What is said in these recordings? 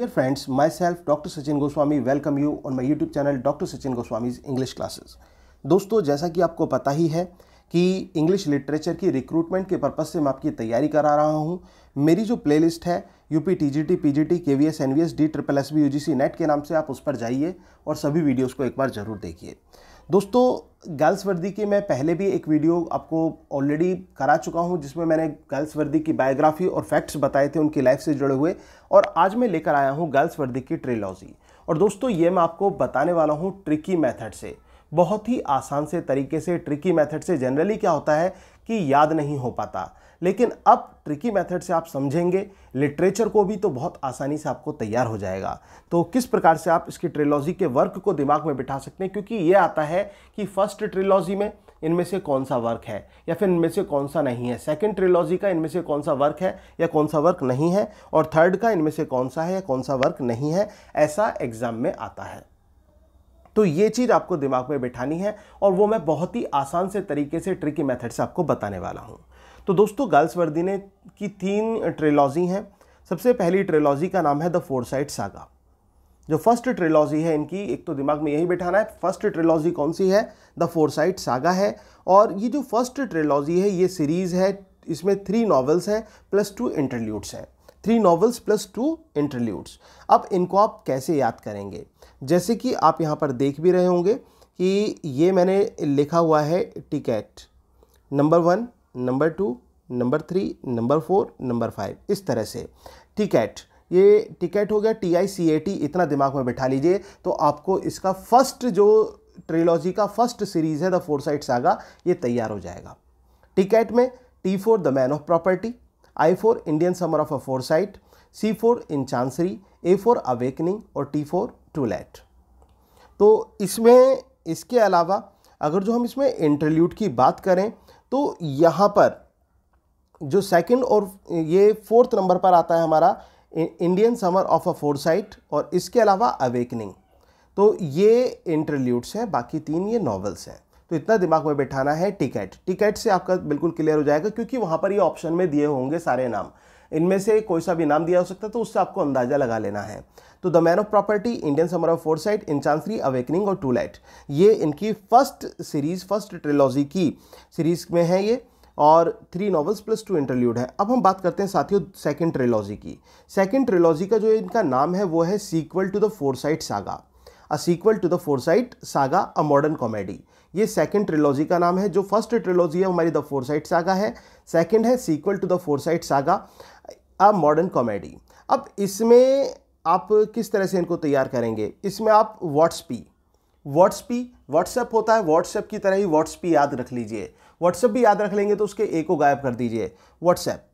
Dear friends, myself Dr. Sachin Goswami welcome you on my YouTube channel Dr. Sachin Goswami's English classes. दोस्तों जैसा कि आपको पता ही है कि English literature की recruitment के purpose से मैं आपकी तैयारी करा रहा हूँ मेरी जो playlist है UP TGT, PGT, KVS, NVS, P G T K V S के नाम से आप उस पर जाइए और सभी videos को एक बार ज़रूर देखिए दोस्तों गर्ल्स वर्दी की मैं पहले भी एक वीडियो आपको ऑलरेडी करा चुका हूं जिसमें मैंने गर्ल्स वर्दी की बायोग्राफी और फैक्ट्स बताए थे उनकी लाइफ से जुड़े हुए और आज मैं लेकर आया हूं गर्ल्स वर्दी की ट्रेलॉजी और दोस्तों ये मैं आपको बताने वाला हूं ट्रिकी मेथड से बहुत ही आसान से तरीके से ट्रिकी मेथड से जनरली क्या होता है कि याद नहीं हो पाता लेकिन अब ट्रिकी मेथड से आप समझेंगे लिटरेचर को भी तो बहुत आसानी से आपको तैयार हो जाएगा तो किस प्रकार से आप इसकी ट्रिलॉजी के वर्क को दिमाग में बिठा सकते हैं क्योंकि ये आता है कि फर्स्ट ट्रिलॉजी में इनमें से कौन सा वर्क है या फिर इनमें से कौन सा नहीं है सेकंड ट्रिलॉजी का इनमें से कौन सा वर्क है या कौन सा वर्क नहीं है और थर्ड का इनमें से कौन सा है या कौन सा वर्क नहीं है ऐसा एग्ज़ाम में आता है तो ये चीज़ आपको दिमाग में बैठानी है और वो मैं बहुत ही आसान से तरीके से ट्रिकी मेथड से आपको बताने वाला हूँ तो दोस्तों गर्ल्स ने की तीन ट्रेलॉजी हैं सबसे पहली ट्रेलॉजी का नाम है द फोर साइड सागा जो फर्स्ट ट्रेलॉजी है इनकी एक तो दिमाग में यही बैठाना है फर्स्ट ट्रेलॉजी कौन सी है द फोर साइड सागा है और ये जो फर्स्ट ट्रेलॉजी है ये सीरीज़ है इसमें थ्री नॉवेल्स हैं प्लस टू इंटरल्यूट्स हैं three novels plus two interludes अब इनको आप कैसे याद करेंगे जैसे कि आप यहाँ पर देख भी रहे होंगे कि ये मैंने लिखा हुआ है ticket number one number two number three number four number five इस तरह से टिकैट ये टिकैट हो गया T I C A T इतना दिमाग में बैठा लीजिए तो आपको इसका फर्स्ट जो ट्रिलॉजी का फर्स्ट सीरीज़ है द फोर साइड्स आगा ये तैयार हो जाएगा टिकैट में T for the man of property I4 Indian Summer of a Foresight, C4 in Chancery, A4 Awakening और T4 लेट तो इसमें इसके अलावा अगर जो हम इसमें इंटरल्यूट की बात करें तो यहाँ पर जो सेकंड और ये फोर्थ नंबर पर आता है हमारा Indian summer of a Forsyte और इसके अलावा अवेकनिंग तो ये इंटरल्यूट्स हैं बाकी तीन ये नॉवेल्स हैं तो इतना दिमाग में बैठाना है टिकट टिकट से आपका बिल्कुल क्लियर हो जाएगा क्योंकि वहाँ पर ये ऑप्शन में दिए होंगे सारे नाम इनमें से कोई सा भी नाम दिया हो सकता है तो उससे आपको अंदाजा लगा लेना है तो the man of property Indian summer of Forsyte in chancery awakening और टू लाइट ये इनकी फर्स्ट सीरीज फर्स्ट ट्रिलॉजी की सीरीज में है ये और three novels plus two interlude है अब हम बात करते हैं साथियों सेकेंड ट्रिलॉजी की सेकेंड ट्रिलॉजी का जो इनका नाम है वो है sequel to the Forsyte saga a sequel to the Forsyte saga a modern comedy ये सेकंड ट्रिलॉजी का नाम है जो फर्स्ट ट्रिलॉजी है हमारी द फोरसाइट सागा है सेकंड है sequel to the Forsyte saga a modern comedy अब इसमें आप किस तरह से इनको तैयार करेंगे इसमें आप व्हाट्सपी व्हाट्सपी व्हाट्सएप होता है व्हाट्सएप की तरह ही व्हाट्सपी याद रख लीजिए व्हाट्सएप भी याद रख लेंगे तो उसके ए को गायब कर दीजिए व्हाट्सएप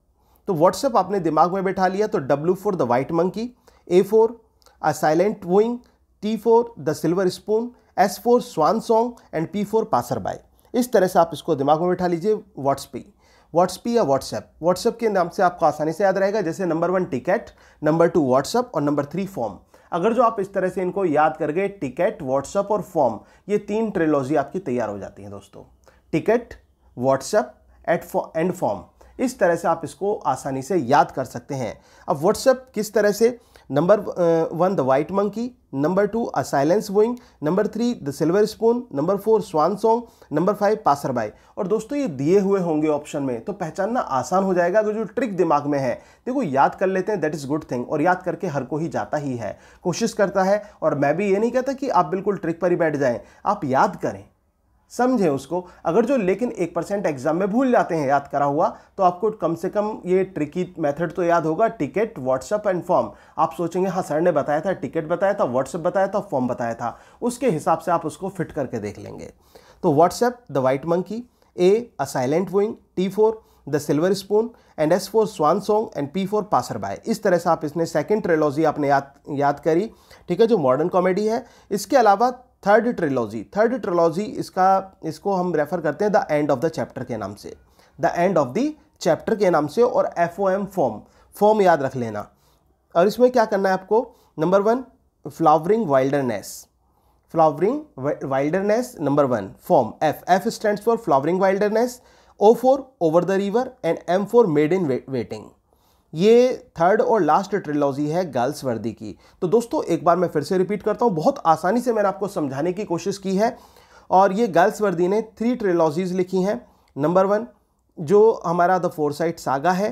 तो व्हाट्सएप आपने दिमाग में बैठा लिया तो W for the white monkey A for a silent wooing T for the silver spoon S for swan song and P for passer by इस तरह से आप इसको दिमाग में बैठा लीजिए व्हाट्सप व्हाट्सपी या व्हाट्सएप व्हाट्सएप के नाम से आपको आसानी से याद रहेगा जैसे number one ticket number two WhatsApp और नंबर थ्री फॉर्म अगर जो आप इस तरह से इनको याद कर गए टिकट व्हाट्सएप और फॉर्म ये तीन ट्रेलॉजी आपकी तैयार हो जाती है दोस्तों टिकट व्हाट्सएप एट एंड फॉर्म इस तरह से आप इसको आसानी से याद कर सकते हैं अब व्हाट्सएप किस तरह से number one the white monkey number two a silence wooing number three the silver spoon number four swan song number five passer by और दोस्तों ये दिए हुए होंगे ऑप्शन में तो पहचानना आसान हो जाएगा अगर जो ट्रिक दिमाग में है देखो याद कर लेते हैं दैट इज़ गुड थिंग और याद करके हर को ही जाता ही है कोशिश करता है और मैं भी ये नहीं कहता कि आप बिल्कुल ट्रिक पर ही बैठ जाएँ आप याद करें समझें उसको अगर जो लेकिन एक परसेंट एग्जाम में भूल जाते हैं याद करा हुआ तो आपको कम से कम ये ट्रिकी मेथड तो याद होगा टिकट व्हाट्सअप एंड फॉर्म आप सोचेंगे हाँ सर ने बताया था टिकट बताया था व्हाट्सअप बताया था फॉर्म बताया था उसके हिसाब से आप उसको फिट करके देख लेंगे तो WhatsApp the white monkey A a silent wing T for the silver spoon and S for swan song and P for passer by इस तरह से आप इसने सेकेंड ट्रेलॉजी आपने याद याद करी ठीक है जो मॉडर्न कॉमेडी है इसके अलावा थर्ड ट्रिलॉजी थर्ड ट्रिलॉजी इसका इसको हम रेफर करते हैं the end of the chapter के नाम से the end of the chapter के नाम से और F O M form form याद रख लेना और इसमें क्या करना है आपको number one flowering wilderness flowering wilderness number one form F F stand for flowering wilderness O for over the river and M for maid in waiting ये थर्ड और लास्ट ट्रिलॉजी है गर्ल्स वर्दी की तो दोस्तों एक बार मैं फिर से रिपीट करता हूँ बहुत आसानी से मैंने आपको समझाने की कोशिश की है और ये गर्ल्स वर्दी ने थ्री ट्रिलॉजीज़ लिखी हैं नंबर वन जो हमारा द फोर साइट सागा है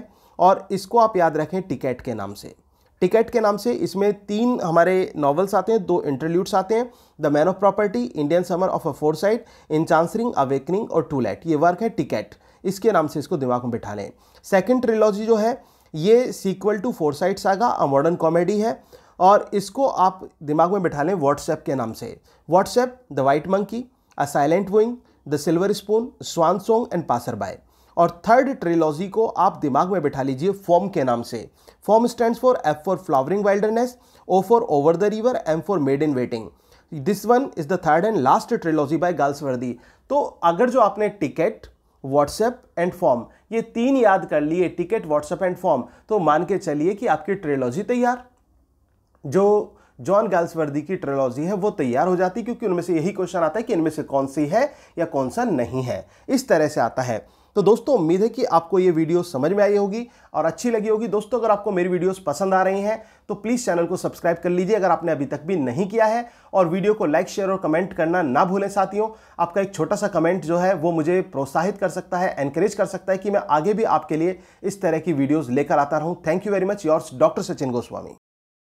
और इसको आप याद रखें टिकेट के नाम से टिकेट के नाम से इसमें तीन हमारे नॉवल्स आते हैं दो इंटरल्यूट्स आते हैं the man of property Indian summer of a Forsyte in chancery awakening और टू लेट ये वर्क है टिकेट इसके नाम से इसको दिमाग में बिठा लें सेकेंड ट्रिलॉजी जो है ये sequel to Forsyte saga a modern comedy है और इसको आप दिमाग में बिठा लें व्हाट्सएप के नाम से WhatsApp the white monkey a silent wing the silver spoon swan song and passer by और थर्ड ट्रिलॉजी को आप दिमाग में बिठा लीजिए फॉर्म के नाम से form stands for F for flowering wilderness O for over the river M for maid in waiting this one is the third and last trilogy by Galsworthy तो अगर जो आपने टिकट व्हाट्सएप एंड फॉर्म ये तीन याद कर लिए ticket WhatsApp and form तो मान के चलिए कि आपकी ट्रेलॉजी तैयार जो जॉन गाल्सवर्दी की ट्रेलॉजी है वो तैयार हो जाती क्योंकि उनमें से यही क्वेश्चन आता है कि इनमें से कौन सी है या कौन सा नहीं है इस तरह से आता है तो दोस्तों उम्मीद है कि आपको ये वीडियो समझ में आई होगी और अच्छी लगी होगी दोस्तों अगर आपको मेरी वीडियोस पसंद आ रही हैं तो प्लीज़ चैनल को सब्सक्राइब कर लीजिए अगर आपने अभी तक भी नहीं किया है और वीडियो को लाइक शेयर और कमेंट करना ना भूलें साथियों आपका एक छोटा सा कमेंट जो है वो मुझे प्रोत्साहित कर सकता है एनकरेज कर सकता है कि मैं आगे भी आपके लिए इस तरह की वीडियोज़ लेकर आता रहूँ thank you very much yours doctor Sachin Goswami